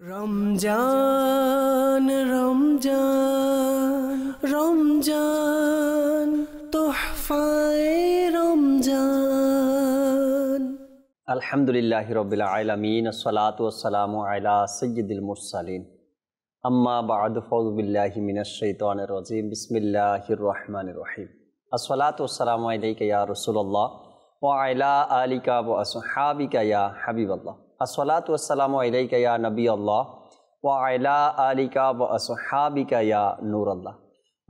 رمضان رمضان رمضان تحفة رمضان الحمد لله رب العالمين الصلاة والسلام على سيد المرسلين أما بعد فوض بالله من الشيطان الرجيم بسم الله الرحمن الرحيم الصلاة والسلام عليك يا رسول الله وعلى آلك وأصحابك يا حبيب الله আসলাতাম আলাইকা নবী আল্লাহ ওয়া আয়লা আলিকা ও আসহাবিকা ইয়া নূর আল্লাহ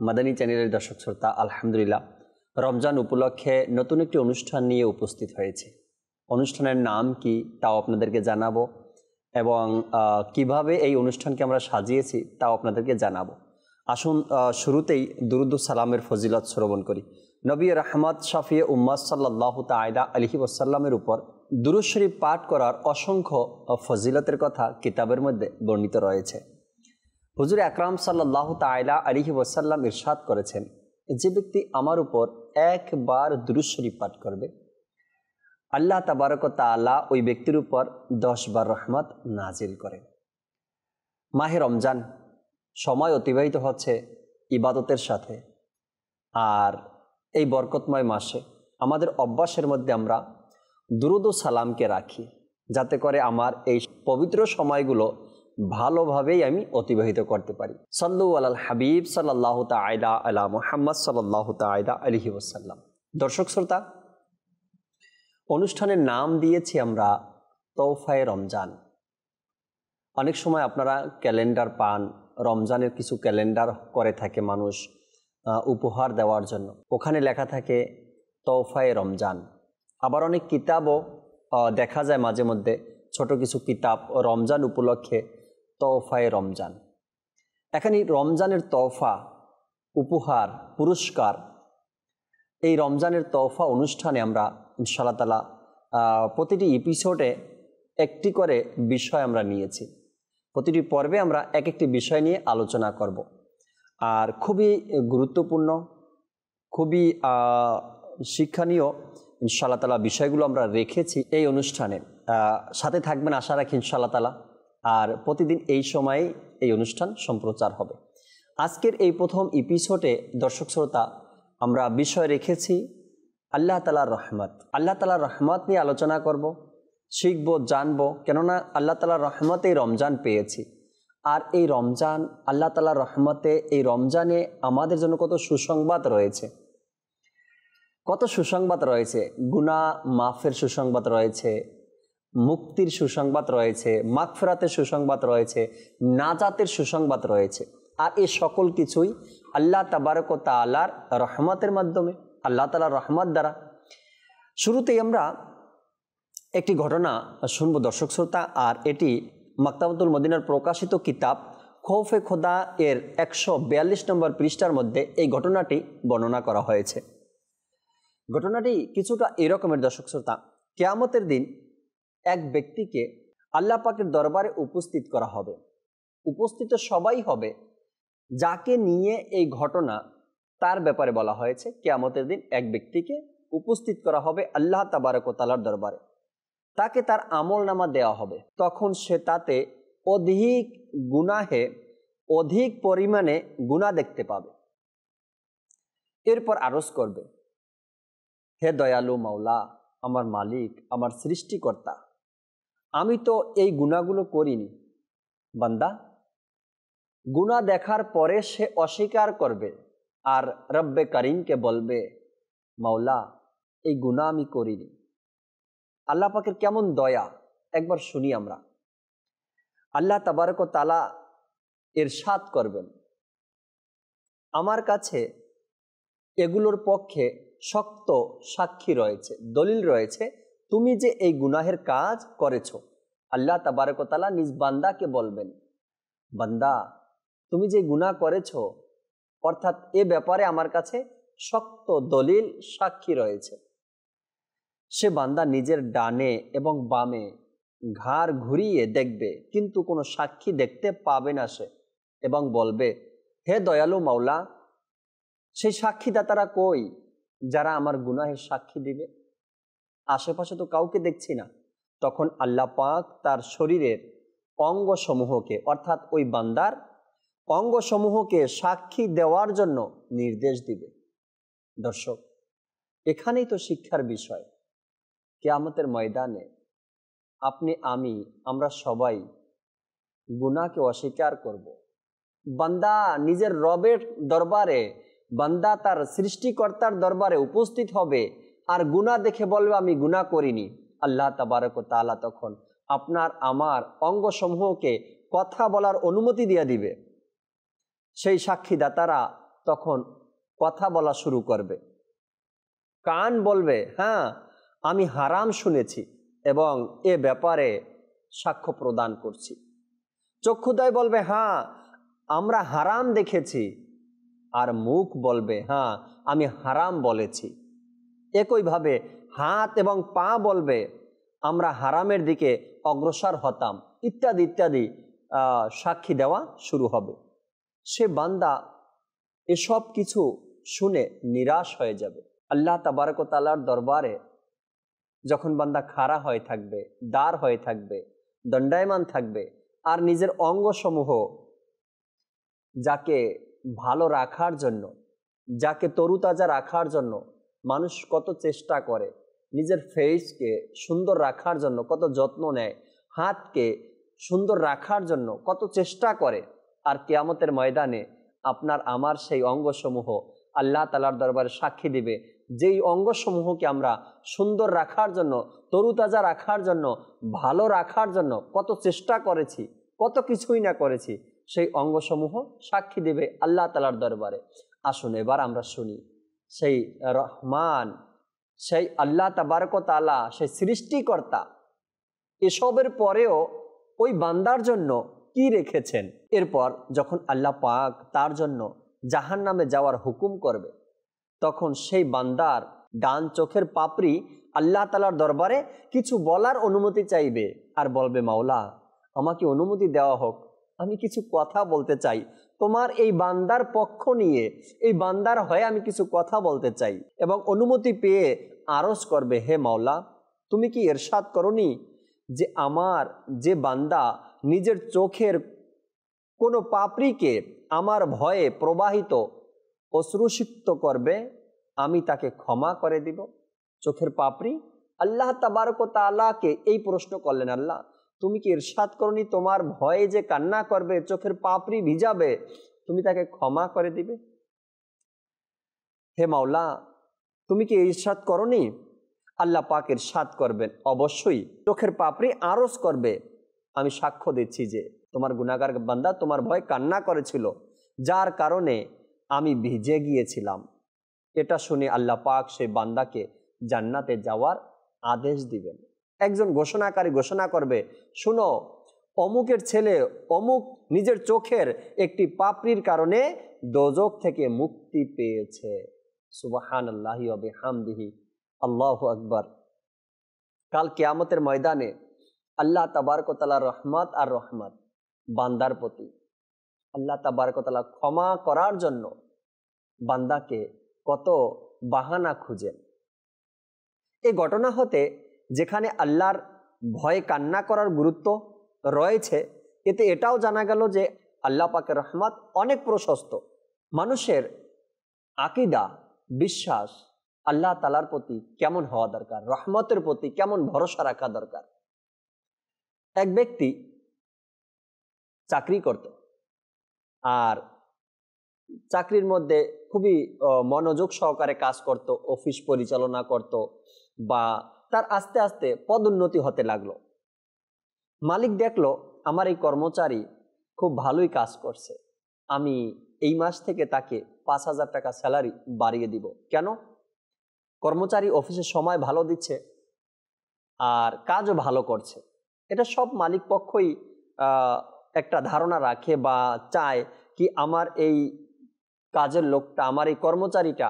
মাদানী চ্যানেলের দর্শক শ্রোতা আলহামদুলিল্লাহ রমজান উপলক্ষে নতুন একটি অনুষ্ঠান নিয়ে উপস্থিত হয়েছে অনুষ্ঠানের নাম কি তাও আপনাদেরকে জানাবো এবং কিভাবে এই অনুষ্ঠানকে আমরা সাজিয়েছি তাও আপনাদেরকে জানাবো আসুন শুরুতেই দুরুদ্দু সালামের ফজিলত শ্রবণ করি নবী রহমত শাফিয়া উম্মাদ সাল্লাহ তায়লা আলহি ওসাল্লামের উপর দুরুশরীফ পাঠ করার অসংখ্য ফজিলতের কথা কিতাবের মধ্যে বর্ণিত রয়েছে হুজুর আকরাম সাল্লাহ তাইলা আলিহি ওয়াসাল্লাম ইরশাদ করেছেন যে ব্যক্তি আমার উপর একবার দুরুশরীফ পাঠ করবে আল্লাহ তাবারক তালা ওই ব্যক্তির উপর দশবার রহমত নাজিল করে মাহে রমজান সময় অতিবাহিত হচ্ছে ইবাদতের সাথে আর এই বরকতময় মাসে আমাদের অভ্যাসের মধ্যে আমরা দ্রুত সালামকে রাখি যাতে করে আমার এই পবিত্র সময়গুলো ভালোভাবেই আমি অতিবাহিত করতে পারি সাল্লু আলাল হাবিব সাল্লাহ তায়দা আলা মোহাম্মদ সাল্লাহ তায়দা আলহি ওসাল্লাম দর্শক শ্রোতা অনুষ্ঠানের নাম দিয়েছি আমরা তৌফায় রমজান অনেক সময় আপনারা ক্যালেন্ডার পান রমজানের কিছু ক্যালেন্ডার করে থাকে মানুষ উপহার দেওয়ার জন্য ওখানে লেখা থাকে তৌফায় রমজান আবার অনেক কিতাবও দেখা যায় মাঝে মধ্যে ছোট কিছু কিতাব রমজান উপলক্ষে তৌফায় রমজান এখানে রমজানের তৌফা উপহার পুরস্কার এই রমজানের তৌফা অনুষ্ঠানে আমরা ইনশাল্লাহ প্রতিটি এপিসোডে একটি করে বিষয় আমরা নিয়েছি প্রতিটি পর্বে আমরা এক একটি বিষয় নিয়ে আলোচনা করব আর খুবই গুরুত্বপূর্ণ খুবই শিক্ষণীয় ইনশাআল্লাহ তালা বিষয়গুলো আমরা রেখেছি এই অনুষ্ঠানে সাথে থাকবেন আশা রাখি ইনশাআল্লাহ তালা আর প্রতিদিন এই সময়ে এই অনুষ্ঠান সম্প্রচার হবে আজকের এই প্রথম এপিসোডে দর্শক শ্রোতা আমরা বিষয় রেখেছি আল্লাহ তালার রহমত আল্লাহ তালার রহমত নিয়ে আলোচনা করব শিখব জানব কেননা আল্লাহ তালার রহমতেই রমজান পেয়েছি আর এই রমজান আল্লাহ তালার রহমতে এই রমজানে আমাদের জন্য কত সুসংবাদ রয়েছে কত সুসংবাদ রয়েছে গুণা মাফের সুসংবাদ রয়েছে মুক্তির সুসংবাদ রয়েছে মাগফেরাতের সুসংবাদ রয়েছে নাজাতের সুসংবাদ রয়েছে আর এ সকল কিছুই আল্লাহ তাবারক তালার রহমতের মাধ্যমে আল্লাহ তালার রহমত দ্বারা শুরুতেই আমরা একটি ঘটনা শুনব দর্শক শ্রোতা আর এটি মাক্তাবুল মদিনার প্রকাশিত কিতাব খৌফে খোদা এর একশো নম্বর পৃষ্ঠার মধ্যে এই ঘটনাটি বর্ণনা করা হয়েছে ঘটনাটি কিছুটা এরকমের দর্শক শ্রোতা কেয়ামতের দিন এক ব্যক্তিকে আল্লাহ পাকের দরবারে উপস্থিত করা হবে উপস্থিত সবাই হবে যাকে নিয়ে এই ঘটনা তার ব্যাপারে বলা হয়েছে কেয়ামতের দিন এক ব্যক্তিকে উপস্থিত করা হবে আল্লাহ তাবারকতালার দরবারে তাকে তার আমল নামা দেওয়া হবে তখন সে তাতে অধিক গুনাহে অধিক পরিমাণে গুণা দেখতে পাবে এরপর আরোস করবে হে দয়ালু মাওলা আমার মালিক আমার সৃষ্টিকর্তা আমি তো এই গুণাগুলো করিনি বান্দা গুণা দেখার পরে সে অস্বীকার করবে আর রব্বে করিমকে বলবে মাওলা এই গুণা আমি করিনি আল্লাহ পাকের কেমন দয়া একবার শুনি আমরা আল্লাহ তাবারক তালা এর এরশাদ করবেন আমার কাছে এগুলোর পক্ষে শক্ত সাক্ষী রয়েছে দলিল রয়েছে তুমি যে এই গুনাহের কাজ করেছ আল্লাহ তাবারকতালা নিজ বান্দাকে বলবেন বান্দা তুমি যে গুনাহ করেছ অর্থাৎ এ ব্যাপারে আমার কাছে শক্ত দলিল সাক্ষী রয়েছে সে বান্দা নিজের ডানে এবং বামে ঘাড় ঘুরিয়ে দেখবে কিন্তু কোনো সাক্ষী দেখতে পাবে না সে এবং বলবে হে দয়ালু মাওলা সেই সাক্ষীদাতারা কই যারা আমার গুনাহের সাক্ষী দিবে আশেপাশে তো কাউকে দেখছি না তখন আল্লাহ পাক তার শরীরের অঙ্গসমূহকে অর্থাৎ ওই বান্দার অঙ্গসমূহকে সাক্ষী দেওয়ার জন্য নির্দেশ দিবে দর্শক এখানেই তো শিক্ষার বিষয় কেয়ামতের ময়দানে আপনি আমি আমরা সবাই গুনাকে অস্বীকার করব। বান্দা নিজের রবের দরবারে বান্দা তার সৃষ্টিকর্তার দরবারে উপস্থিত হবে আর গুণা দেখে বলবে আমি গুণা করিনি আল্লাহ তাবারক তালা তখন আপনার আমার অঙ্গসমূহকে কথা বলার অনুমতি দিয়ে দিবে সেই সাক্ষীদাতারা তখন কথা বলা শুরু করবে কান বলবে হ্যাঁ আমি হারাম শুনেছি এবং এ ব্যাপারে সাক্ষ্য প্রদান করছি চক্ষুদয় বলবে হ্যাঁ আমরা হারাম দেখেছি আর মুখ বলবে হ্যাঁ আমি হারাম বলেছি একইভাবে হাত এবং পা বলবে আমরা হারামের দিকে অগ্রসর হতাম ইত্যাদি ইত্যাদি সাক্ষী দেওয়া শুরু হবে সে বান্দা এসব কিছু শুনে নিরাশ হয়ে যাবে আল্লাহ তাবারকতালার দরবারে যখন বান্দা খাড়া হয়ে থাকবে দার হয়ে থাকবে দণ্ডায়মান থাকবে আর নিজের অঙ্গসমূহ যাকে ভালো রাখার জন্য যাকে তরুতাজা রাখার জন্য মানুষ কত চেষ্টা করে নিজের ফেসকে সুন্দর রাখার জন্য কত যত্ন নেয় হাতকে সুন্দর রাখার জন্য কত চেষ্টা করে আর কেয়ামতের ময়দানে আপনার আমার সেই অঙ্গসমূহ আল্লাহ তালার দরবারে সাক্ষী দিবে যেই অঙ্গসমূহকে আমরা সুন্দর রাখার জন্য তরুতাজা রাখার জন্য ভালো রাখার জন্য কত চেষ্টা করেছি কত কিছুই না করেছি সেই অঙ্গসমূহ সাক্ষী দেবে আল্লাহ তালার দরবারে আসুন এবার আমরা শুনি সেই রহমান সেই আল্লাহ তাবারকতালা সেই সৃষ্টিকর্তা এসবের পরেও ওই বান্দার জন্য কি রেখেছেন এরপর যখন আল্লাহ পাক তার জন্য জাহান নামে যাওয়ার হুকুম করবে তখন সেই বান্দার ডান চোখের পাপড়ি আল্লাহ তালার দরবারে কিছু বলার অনুমতি চাইবে আর বলবে মাওলা আমাকে অনুমতি দেওয়া হোক আমি কিছু কথা বলতে চাই তোমার এই বান্দার পক্ষ নিয়ে এই বান্দার হয়ে আমি কিছু কথা বলতে চাই এবং অনুমতি পেয়ে আরস করবে হে মাওলা তুমি কি এরশাদ করনি যে আমার যে বান্দা নিজের চোখের কোনো পাপড়িকে আমার ভয়ে প্রবাহিত অশ্রুষিত করবে আমি তাকে ক্ষমা করে দিব চোখের পাপড়ি আল্লাহ তাবারকতালাকে এই প্রশ্ন করলেন আল্লাহ তুমি কি ইরশাদ করনি তোমার ভয়ে যে কান্না করবে চোখের পাপড়ি ভিজাবে তুমি তাকে ক্ষমা করে দিবে হে মাওলা তুমি কি ইরশাদ করনি আল্লাহ পাক ইরশাদ করবেন অবশ্যই চোখের পাপড়ি আরস করবে আমি সাক্ষ্য দিচ্ছি যে তোমার গুণাগার বান্দা তোমার ভয় কান্না করেছিল যার কারণে আমি ভিজে গিয়েছিলাম এটা শুনে আল্লাহ পাক সেই বান্দাকে জান্নাতে যাওয়ার আদেশ দিবেন একজন ঘোষণাকারী ঘোষণা করবে শুনো অমুকের ছেলে অমুক নিজের চোখের একটি পাপড়ির কারণে দোজক থেকে মুক্তি পেয়েছে সুবাহান আল্লাহ হামদিহি আল্লাহ আকবর কাল কেয়ামতের ময়দানে আল্লাহ তাবারকতালা রহমত আর রহমত বান্দার প্রতি আল্লাহ তাবারকতালা ক্ষমা করার জন্য বান্দাকে কত বাহানা খুঁজেন এই ঘটনা হতে যেখানে আল্লাহর ভয়ে কান্না করার গুরুত্ব রয়েছে এতে এটাও জানা গেল যে আল্লাহ পাকের রহমাত অনেক প্রশস্ত মানুষের আকিদা বিশ্বাস আল্লাহ তালার প্রতি কেমন হওয়া দরকার রহমতের প্রতি কেমন ভরসা রাখা দরকার এক ব্যক্তি চাকরি করত আর চাকরির মধ্যে খুবই মনোযোগ সহকারে কাজ করত অফিস পরিচালনা করত বা তার আস্তে আস্তে পদোন্নতি হতে লাগলো মালিক দেখল আমার এই কর্মচারী খুব ভালোই কাজ করছে আমি এই মাস থেকে তাকে পাঁচ হাজার টাকা স্যালারি বাড়িয়ে দিব কেন কর্মচারী অফিসে সময় ভালো দিচ্ছে আর কাজও ভালো করছে এটা সব মালিক পক্ষই একটা ধারণা রাখে বা চায় কি আমার এই কাজের লোকটা আমার এই কর্মচারীটা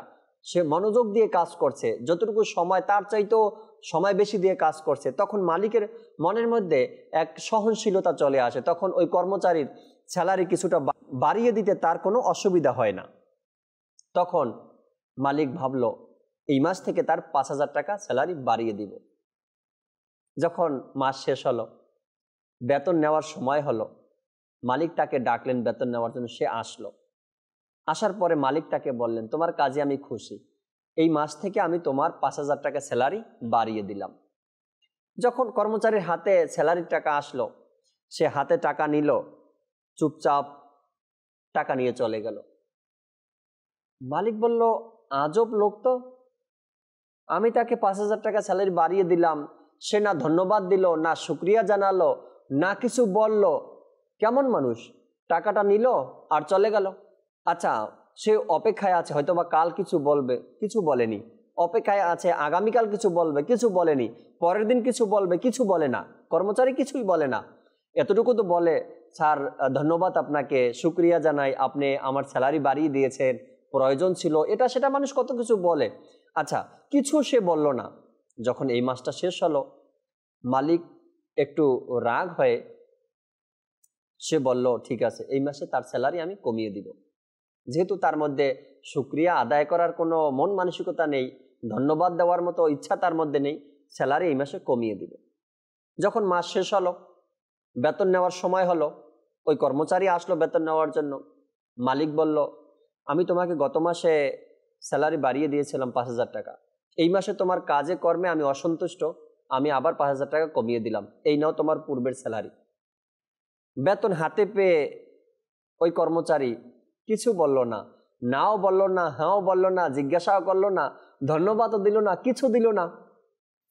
সে মনোযোগ দিয়ে কাজ করছে যতটুকু সময় তার চাইতো সময় বেশি দিয়ে কাজ করছে তখন মালিকের মনের মধ্যে এক সহনশীলতা চলে আসে তখন ওই কর্মচারীর স্যালারি কিছুটা বাড়িয়ে দিতে তার কোনো অসুবিধা হয় না তখন মালিক ভাবল এই মাস থেকে তার পাঁচ হাজার টাকা স্যালারি বাড়িয়ে দিব যখন মাস শেষ হলো বেতন নেওয়ার সময় হলো মালিক তাকে ডাকলেন বেতন নেওয়ার জন্য সে আসলো আসার পরে মালিক তাকে বললেন তোমার কাজে আমি খুশি এই মাস থেকে আমি তোমার পাঁচ হাজার টাকা স্যালারি বাড়িয়ে দিলাম যখন কর্মচারীর হাতে স্যালারির টাকা আসলো সে হাতে টাকা নিল চুপচাপ টাকা নিয়ে চলে গেল মালিক বলল আজব লোক তো আমি তাকে পাঁচ হাজার টাকা স্যালারি বাড়িয়ে দিলাম সে না ধন্যবাদ দিল না শুক্রিয়া জানালো না কিছু বলল কেমন মানুষ টাকাটা নিল আর চলে গেল আচ্ছা সে অপেক্ষায় আছে হয়তো বা কাল কিছু বলবে কিছু বলেনি অপেক্ষায় আছে আগামীকাল কিছু বলবে কিছু বলেনি পরের দিন কিছু বলবে কিছু বলে না কর্মচারী কিছুই বলে না এতটুকু তো বলে স্যার ধন্যবাদ আপনাকে সুক্রিয়া জানাই আপনি আমার স্যালারি বাড়িয়ে দিয়েছেন প্রয়োজন ছিল এটা সেটা মানুষ কত কিছু বলে আচ্ছা কিছু সে বলল না যখন এই মাসটা শেষ হলো মালিক একটু রাগ হয়ে সে বলল ঠিক আছে এই মাসে তার স্যালারি আমি কমিয়ে দিব যেহেতু তার মধ্যে সুক্রিয়া আদায় করার কোনো মন মানসিকতা নেই ধন্যবাদ দেওয়ার মতো ইচ্ছা তার মধ্যে নেই স্যালারি এই মাসে কমিয়ে দিবে যখন মাস শেষ হলো বেতন নেওয়ার সময় হলো ওই কর্মচারী আসলো বেতন নেওয়ার জন্য মালিক বলল আমি তোমাকে গত মাসে স্যালারি বাড়িয়ে দিয়েছিলাম পাঁচ হাজার টাকা এই মাসে তোমার কাজে কর্মে আমি অসন্তুষ্ট আমি আবার পাঁচ হাজার টাকা কমিয়ে দিলাম এই নাও তোমার পূর্বের স্যালারি বেতন হাতে পেয়ে ওই কর্মচারী কিছু বলল না নাও বলল না হ্যাঁও বলল না জিজ্ঞাসাও করলো না ধন্যবাদও দিল না কিছু দিল না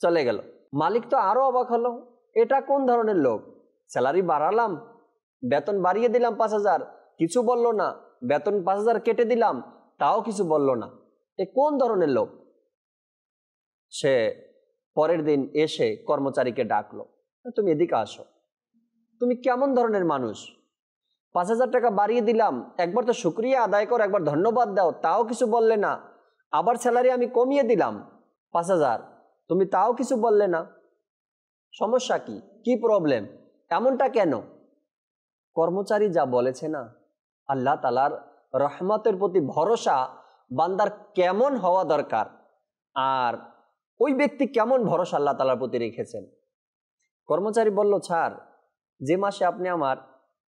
চলে গেল মালিক তো আরও অবাক হলো এটা কোন ধরনের লোক স্যালারি বাড়ালাম বেতন বাড়িয়ে দিলাম পাঁচ হাজার কিছু বলল না বেতন পাঁচ হাজার কেটে দিলাম তাও কিছু বলল না এ কোন ধরনের লোক সে পরের দিন এসে কর্মচারীকে ডাকলো তুমি এদিকে আসো তুমি কেমন ধরনের মানুষ পাঁচ হাজার টাকা বাড়িয়ে দিলাম একবার তো শুক্রিয়া আদায় কর একবার ধন্যবাদ দাও তাও কিছু বললে না আবার স্যালারি আমি কমিয়ে দিলাম পাঁচ হাজার তুমি তাও কিছু বললে না সমস্যা কি কি প্রবলেম এমনটা কেন কর্মচারী যা বলেছে না আল্লাহ তালার রহমতের প্রতি ভরসা বান্দার কেমন হওয়া দরকার আর ওই ব্যক্তি কেমন ভরসা আল্লাহ তালার প্রতি রেখেছেন কর্মচারী বলল ছাড় যে মাসে আপনি আমার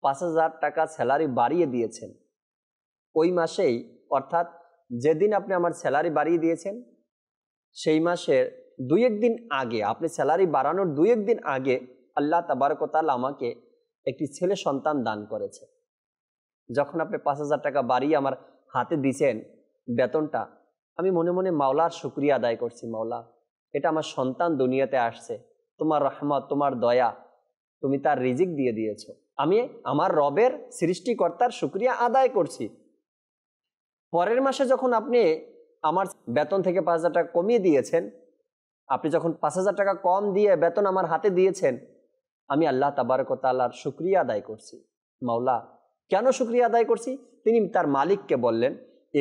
পাঁচ হাজার টাকা স্যালারি বাড়িয়ে দিয়েছেন ওই মাসেই অর্থাৎ যেদিন আপনি আমার স্যালারি বাড়িয়ে দিয়েছেন সেই মাসের দুই একদিন আগে আপনি স্যালারি বাড়ানোর দুই একদিন আগে আল্লাহ তাবারকতাল আমাকে একটি ছেলে সন্তান দান করেছে যখন আপনি পাঁচ হাজার টাকা বাড়িয়ে আমার হাতে দিয়েছেন বেতনটা আমি মনে মনে মাওলার শুক্রিয়া আদায় করছি মাওলা এটা আমার সন্তান দুনিয়াতে আসছে তোমার রহমত তোমার দয়া তুমি তার রিজিক দিয়ে দিয়েছো আমি আমার রবের সৃষ্টিকর্তার সুক্রিয়া আদায় করছি পরের মাসে যখন আপনি আমার বেতন থেকে পাঁচ হাজার টাকা কমিয়ে দিয়েছেন আপনি যখন পাঁচ হাজার টাকা কম দিয়ে বেতন আমার হাতে দিয়েছেন আমি আল্লাহ তাবারকতালার সুক্রিয়া আদায় করছি মাওলা কেন সুক্রিয়া আদায় করছি তিনি তার মালিককে বললেন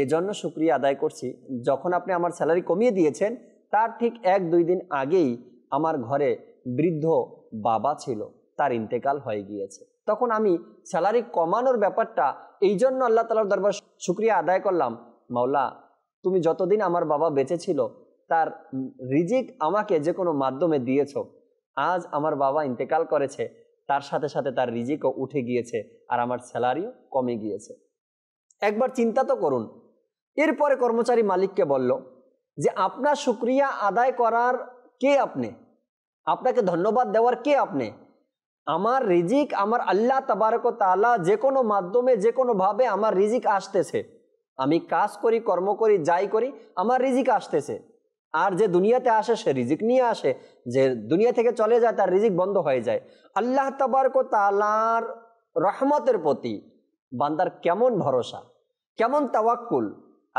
এজন্য সুক্রিয়া আদায় করছি যখন আপনি আমার স্যালারি কমিয়ে দিয়েছেন তার ঠিক এক দুই দিন আগেই আমার ঘরে বৃদ্ধ বাবা ছিল তার ইন্তেকাল হয়ে গিয়েছে তখন আমি স্যালারি কমানোর ব্যাপারটা এই জন্য আল্লাহ তালার দরবার শুক্রিয়া আদায় করলাম মাওলা তুমি যতদিন আমার বাবা বেঁচে ছিল তার রিজিক আমাকে যে কোনো মাধ্যমে দিয়েছ আজ আমার বাবা ইন্তেকাল করেছে তার সাথে সাথে তার রিজিকও উঠে গিয়েছে আর আমার স্যালারিও কমে গিয়েছে একবার চিন্তা তো করুন এরপরে কর্মচারী মালিককে বলল যে আপনার শুক্রিয়া আদায় করার কে আপনি আপনাকে ধন্যবাদ দেওয়ার কে আপনি আমার রিজিক আমার আল্লাহ তাবারক তালা যে কোনো মাধ্যমে যে কোনোভাবে আমার রিজিক আসতেছে আমি কাজ করি কর্ম করি যাই করি আমার রিজিক আসতেছে আর যে দুনিয়াতে আসে সে রিজিক নিয়ে আসে যে দুনিয়া থেকে চলে যায় তার রিজিক বন্ধ হয়ে যায় আল্লাহ তাবারক তালার রহমতের প্রতি বান্দার কেমন ভরসা কেমন তাওয়াক্কুল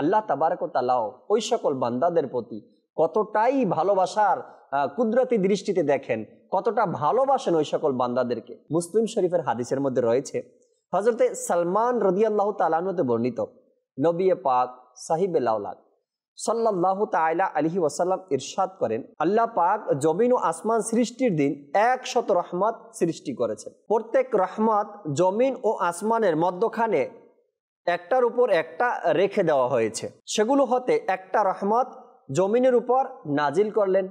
আল্লাহ তাবারক তালাও ওই সকল বান্দাদের প্রতি কতটাই ভালোবাসার কুদরতি দৃষ্টিতে দেখেন কতটা ভালোবাসেন ওই সকল বান্দাদেরকে মুসলিম শরীফের হাদিসের মধ্যে রয়েছে হজরতে সালমান রদিয়াল্লাহ তালানতে বর্ণিত নবী পাক সাহিব লাউলাক সাল্লাহ তাইলা আলহি ওয়াসাল্লাম ইরশাদ করেন আল্লাহ পাক জমিন ও আসমান সৃষ্টির দিন একশত রহমত সৃষ্টি করেছেন প্রত্যেক রহমত জমিন ও আসমানের মধ্যখানে একটার উপর একটা রেখে দেওয়া হয়েছে সেগুলো হতে একটা রহমত জমিনের উপর নাজিল করলেন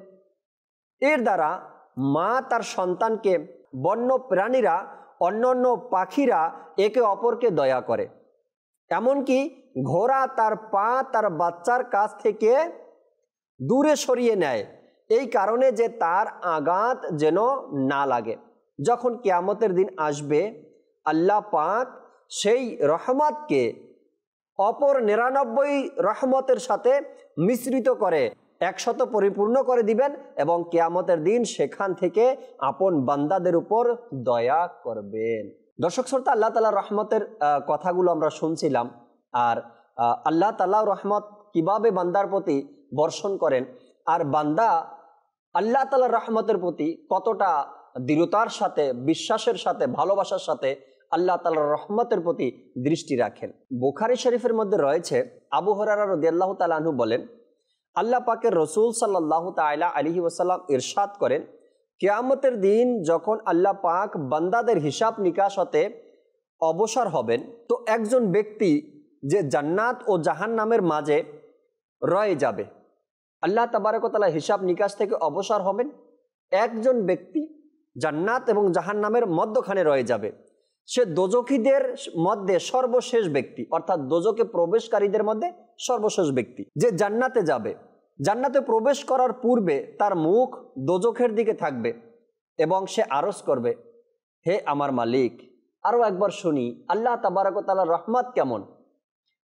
এর দ্বারা মা তার সন্তানকে বন্য প্রাণীরা অন্য অন্য পাখিরা একে অপরকে দয়া করে এমনকি ঘোড়া তার পা তার বাচ্চার কাছ থেকে দূরে সরিয়ে নেয় এই কারণে যে তার আঘাত যেন না লাগে যখন কেয়ামতের দিন আসবে আল্লাহ পাক সেই রহমাতকে অপর নিরানব্বই রহমতের সাথে মিশ্রিত করে একশত পরিপূর্ণ করে দিবেন এবং কেয়ামতের দিন সেখান থেকে আপন বান্দাদের উপর দয়া করবেন দর্শক শ্রোতা আল্লাহ তালা রহমতের কথাগুলো আমরা শুনছিলাম আর আল্লাহ তালা রহমত কিভাবে বান্দার প্রতি বর্ষণ করেন আর বান্দা আল্লাহ তালা রহমতের প্রতি কতটা দৃঢ়তার সাথে বিশ্বাসের সাথে ভালোবাসার সাথে আল্লাহ তাল রহমতের প্রতি দৃষ্টি রাখেন বোখারি শরীফের মধ্যে রয়েছে আবু হরারা রদিয়াল্লাহ তালাহু বলেন আল্লাহ পাকের রসুল সাল্লাহ তাইলা আলিহি ওসাল্লাম ইরশাদ করেন কেয়ামতের দিন যখন আল্লাহ পাক বান্দাদের হিসাব নিকাশ হতে অবসর হবেন তো একজন ব্যক্তি যে জান্নাত ও জাহান নামের মাঝে রয়ে যাবে আল্লাহ তাবারকতালা হিসাব নিকাশ থেকে অবসর হবেন একজন ব্যক্তি জান্নাত এবং জাহান নামের মধ্যখানে রয়ে যাবে সে দোজখীদের মধ্যে সর্বশেষ ব্যক্তি অর্থাৎ দোজকে প্রবেশকারীদের মধ্যে সর্বশেষ ব্যক্তি যে জান্নাতে যাবে জান্নাতে প্রবেশ করার পূর্বে তার মুখ দোজকের দিকে থাকবে এবং সে আরস করবে হে আমার মালিক আরও একবার শুনি আল্লাহ তাবারকতালার রহমত কেমন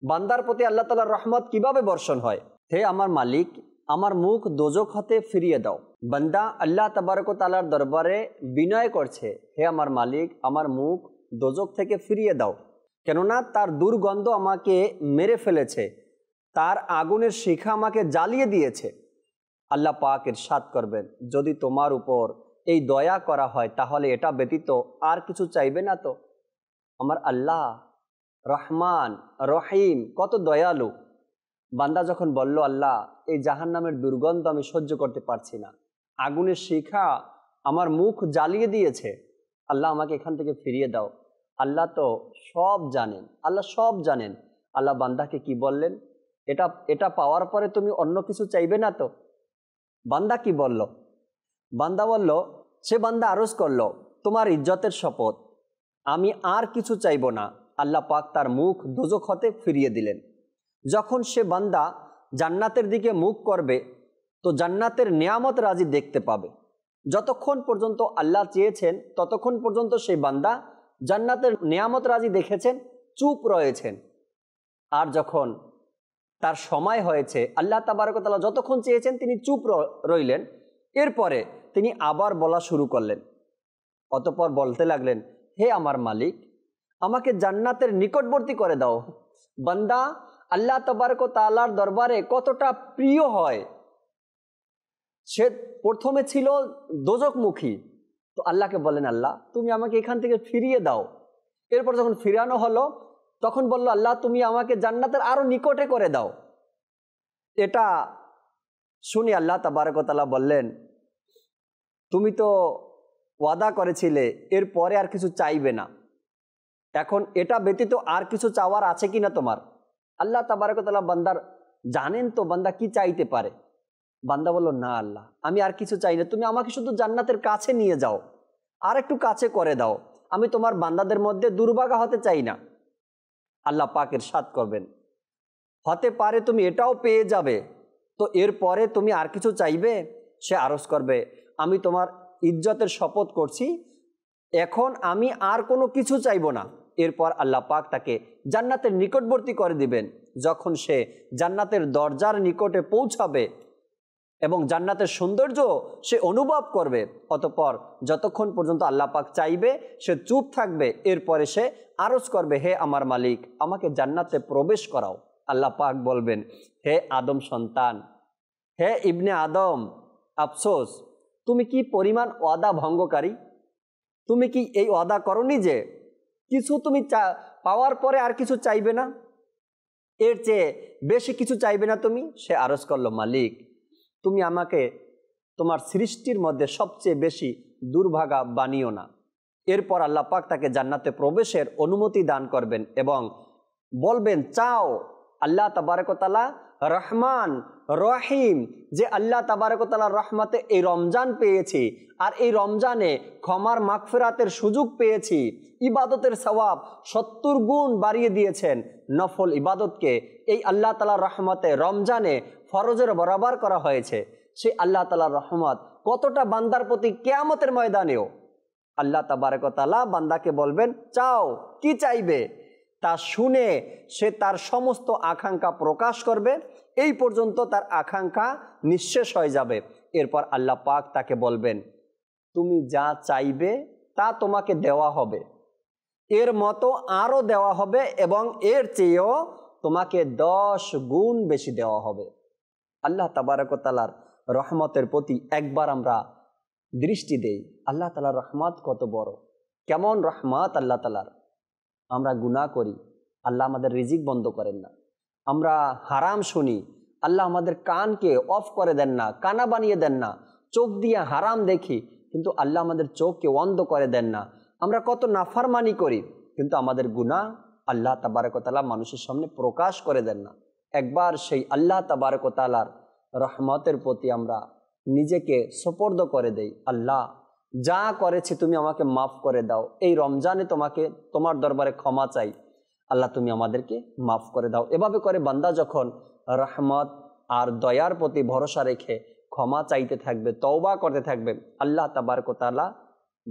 বান্দার প্রতি আল্লাহ তালার রহমত কিভাবে বর্ষণ হয় হে আমার মালিক আমার মুখ দোজক হতে ফিরিয়ে দাও বান্দা আল্লাহ তাবারকতালার দরবারে বিনয় করছে হে আমার মালিক আমার মুখ দোজক থেকে ফিরিয়ে দাও কেননা তার দুর্গন্ধ আমাকে মেরে ফেলেছে তার আগুনের শিখা আমাকে জ্বালিয়ে দিয়েছে আল্লাহ পাক সাত করবেন যদি তোমার উপর এই দয়া করা হয় তাহলে এটা ব্যতীত আর কিছু চাইবে না তো আমার আল্লাহ রহমান রহিম কত দয়ালু বান্দা যখন বলল আল্লাহ এই জাহান নামের দুর্গন্ধ আমি সহ্য করতে পারছি না আগুনের শিখা আমার মুখ জ্বালিয়ে দিয়েছে আল্লাহ আমাকে এখান থেকে ফিরিয়ে দাও আল্লাহ তো সব জানেন আল্লাহ সব জানেন আল্লাহ বান্দাকে কি বললেন এটা এটা পাওয়ার পরে তুমি অন্য কিছু চাইবে না তো বান্দা কি বলল বান্দা বলল সে বান্দা আরজ করল তোমার ইজ্জতের শপথ আমি আর কিছু চাইব না আল্লাহ পাক তার মুখ দোজক হতে ফিরিয়ে দিলেন যখন সে বান্দা জান্নাতের দিকে মুখ করবে তো জান্নাতের নিয়ামত রাজি দেখতে পাবে যতক্ষণ পর্যন্ত আল্লাহ চেয়েছেন ততক্ষণ পর্যন্ত সেই বান্দা জান্নাতের নিয়ামত রাজি দেখেছেন চুপ রয়েছেন আর যখন তার সময় হয়েছে আল্লাহ তাবারকতলা যতক্ষণ চেয়েছেন তিনি চুপ রইলেন এরপরে তিনি আবার বলা শুরু করলেন অতপর বলতে লাগলেন হে আমার মালিক আমাকে জান্নাতের নিকটবর্তী করে দাও বান্দা আল্লাহ তবারক তালার দরবারে কতটা প্রিয় হয় সে প্রথমে ছিল দোজকমুখী তো আল্লাহকে বলেন আল্লাহ তুমি আমাকে এখান থেকে ফিরিয়ে দাও এরপর যখন ফিরানো হলো তখন বলল আল্লাহ তুমি আমাকে জান্নাতের আরও নিকটে করে দাও এটা শুনি আল্লাহ তাবারকতাল্লাহ বললেন তুমি তো ওয়াদা করেছিলে এর পরে আর কিছু চাইবে না এখন এটা ব্যতীত আর কিছু চাওয়ার আছে কি না তোমার আল্লাহ তাবারকতাল্লাহ বান্দার জানেন তো বান্দা কি চাইতে পারে বান্দা বলল না আল্লাহ আমি আর কিছু চাই না তুমি আমাকে শুধু জান্নাতের কাছে নিয়ে যাও আর একটু কাছে করে দাও আমি তোমার বান্দাদের মধ্যে দুর্ভাগা হতে চাই না আল্লাহ পাকের সাথ করবেন হতে পারে তুমি এটাও পেয়ে যাবে তো এরপরে তুমি আর কিছু চাইবে সে আরস করবে আমি তোমার ইজ্জতের শপথ করছি এখন আমি আর কোনো কিছু চাইব না এরপর আল্লাহ পাক তাকে জান্নাতের নিকটবর্তী করে দিবেন যখন সে জান্নাতের দরজার নিকটে পৌঁছাবে এবং জান্নাতের সৌন্দর্য সে অনুভব করবে অতপর যতক্ষণ পর্যন্ত আল্লাহ পাক চাইবে সে চুপ থাকবে এরপরে সে আরজ করবে হে আমার মালিক আমাকে জান্নাতে প্রবেশ করাও আল্লাহ পাক বলবেন হে আদম সন্তান হে ইবনে আদম আফসোস তুমি কি পরিমাণ অদা ভঙ্গকারী তুমি কি এই অদা করনি যে কিছু তুমি চা পাওয়ার পরে আর কিছু চাইবে না এর চেয়ে বেশি কিছু চাইবে না তুমি সে আরজ করলো মালিক তুমি আমাকে তোমার সৃষ্টির মধ্যে সবচেয়ে বেশি দুর্ভাগা বানিও না এরপর আল্লাহ পাক তাকে জান্নাতে প্রবেশের অনুমতি দান করবেন এবং বলবেন চাও আল্লাহ তাবারকতালা রহমান রহিম যে আল্লাহ তাবারকতালার রহমাতে এই রমজান পেয়েছি আর এই রমজানে ক্ষমার মাগফেরাতের সুযোগ পেয়েছি ইবাদতের সওয়াব সত্তর গুণ বাড়িয়ে দিয়েছেন নফল ইবাদতকে এই আল্লাহ তালার রহমতে রমজানে ফরজের বরাবর করা হয়েছে সেই আল্লাহ তালার রহমত কতটা বান্দার প্রতি কেয়ামতের ময়দানেও আল্লাহ তাবারকতালা বান্দাকে বলবেন চাও কি চাইবে তা শুনে সে তার সমস্ত আকাঙ্ক্ষা প্রকাশ করবে এই পর্যন্ত তার আকাঙ্ক্ষা নিঃশেষ হয়ে যাবে এরপর আল্লাহ পাক তাকে বলবেন তুমি যা চাইবে তা তোমাকে দেওয়া হবে এর মতো আরও দেওয়া হবে এবং এর চেয়েও তোমাকে দশ গুণ বেশি দেওয়া হবে আল্লাহ তাবারকতালার রহমতের প্রতি একবার আমরা দৃষ্টি দেই আল্লাহ তালার রহমত কত বড় কেমন রহমত আল্লাহ তালার আমরা গুণা করি আল্লাহ আমাদের রিজিক বন্ধ করেন না আমরা হারাম শুনি আল্লাহ আমাদের কানকে অফ করে দেন না কানা বানিয়ে দেন না চোখ দিয়ে হারাম দেখি কিন্তু আল্লাহ আমাদের চোখকে অন্ধ করে দেন না আমরা কত নাফারমানি করি কিন্তু আমাদের গুণা আল্লাহ তাবারকতালা মানুষের সামনে প্রকাশ করে দেন না একবার সেই আল্লাহ তাবারকতালার রহমতের প্রতি আমরা নিজেকে সোপর্দ করে দেই আল্লাহ যা করেছে তুমি আমাকে মাফ করে দাও এই রমজানে তোমাকে তোমার দরবারে ক্ষমা চাই আল্লাহ তুমি আমাদেরকে মাফ করে দাও এভাবে করে বান্দা যখন রহমত আর দয়ার প্রতি ভরসা রেখে ক্ষমা চাইতে থাকবে তওবা করতে থাকবে আল্লাহ তাবারকতালা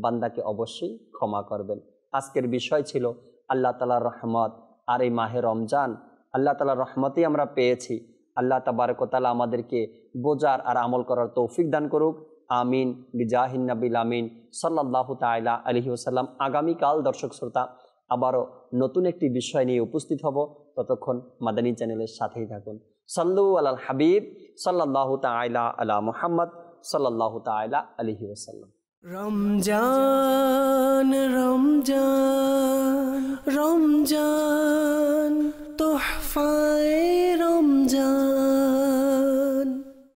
বান্দাকে অবশ্যই ক্ষমা করবেন আজকের বিষয় ছিল আল্লাহ তালার রহমত আর এই মাহে রমজান আল্লাহ তালার রহমতেই আমরা পেয়েছি আল্লাহ তাবারকতালা আমাদেরকে বোঝার আর আমল করার তৌফিক দান করুক আমিন বিজাহিন নাবিল আমিন সাল্লাহ তাইলা আলহি ওসাল্লাম আগামীকাল দর্শক শ্রোতা আবারও নতুন একটি বিষয় নিয়ে উপস্থিত হব ততক্ষণ মাদানী চ্যানেলের সাথেই থাকুন সাল্লু আলাল হাবিব সাল্লাহ তাইলা আলা মুহাম্মদ সাল্লাহ তাইলা আলহি ওসাল্লাম রমজান রমজান রমজান তোহফায় রমজান